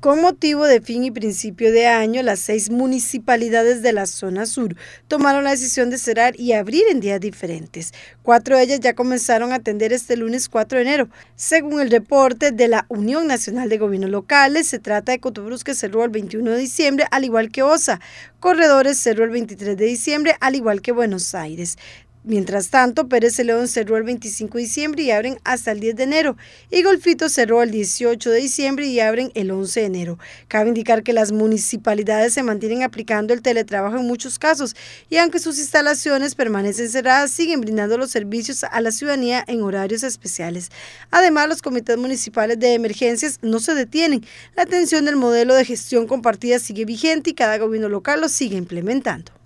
Con motivo de fin y principio de año, las seis municipalidades de la zona sur tomaron la decisión de cerrar y abrir en días diferentes. Cuatro de ellas ya comenzaron a atender este lunes 4 de enero. Según el reporte de la Unión Nacional de Gobiernos Locales, se trata de Cotobruz que cerró el 21 de diciembre, al igual que OSA. Corredores cerró el 23 de diciembre, al igual que Buenos Aires. Mientras tanto, Pérez León cerró el 25 de diciembre y abren hasta el 10 de enero, y Golfito cerró el 18 de diciembre y abren el 11 de enero. Cabe indicar que las municipalidades se mantienen aplicando el teletrabajo en muchos casos, y aunque sus instalaciones permanecen cerradas, siguen brindando los servicios a la ciudadanía en horarios especiales. Además, los comités municipales de emergencias no se detienen. La atención del modelo de gestión compartida sigue vigente y cada gobierno local lo sigue implementando.